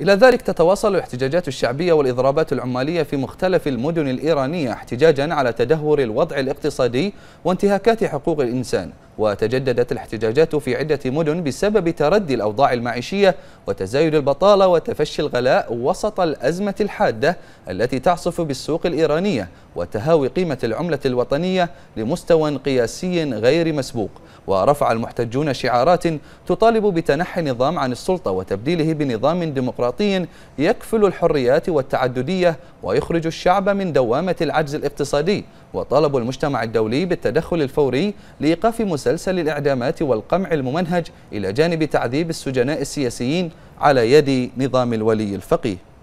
إلى ذلك تتواصل الاحتجاجات الشعبية والإضرابات العمالية في مختلف المدن الإيرانية احتجاجا على تدهور الوضع الاقتصادي وانتهاكات حقوق الإنسان وتجددت الاحتجاجات في عدة مدن بسبب تردي الأوضاع المعيشية وتزايد البطالة وتفشي الغلاء وسط الأزمة الحادة التي تعصف بالسوق الإيرانية وتهاوي قيمة العملة الوطنية لمستوى قياسي غير مسبوق ورفع المحتجون شعارات تطالب بتنحي نظام عن السلطة وتبديله بنظام ديمقراطي يكفل الحريات والتعددية ويخرج الشعب من دوامة العجز الاقتصادي وطالبوا المجتمع الدولي بالتدخل الفوري لإيقاف مساعدة مسلسل الإعدامات والقمع الممنهج إلى جانب تعذيب السجناء السياسيين على يد نظام الولي الفقيه